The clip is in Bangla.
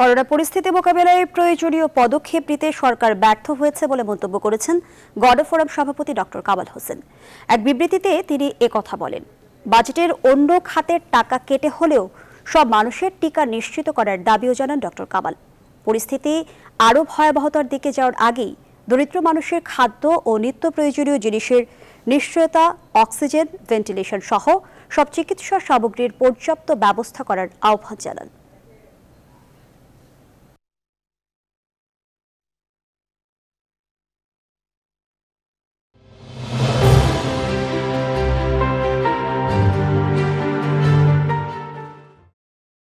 করোনা পরিস্থিতি মোকাবেলায় প্রয়োজনীয় পদক্ষেপ নিতে সরকার ব্যর্থ হয়েছে বলে মন্তব্য করেছেন গণফোরাম সভাপতি ডক্টর কামাল হোসেন এক বিবৃতিতে তিনি কথা বলেন বাজেটের অন্য খাতের টাকা কেটে হলেও সব মানুষের টিকা নিশ্চিত করার দাবিও জানান ডক্টর কামাল পরিস্থিতি আরও ভয়াবহতার দিকে যাওয়ার আগেই দরিদ্র মানুষের খাদ্য ও নিত্য প্রয়োজনীয় জিনিসের নিশ্চয়তা অক্সিজেন ভেন্টিলেশন সহ সব চিকিৎসা সামগ্রীর পর্যাপ্ত ব্যবস্থা করার আহ্বান জানান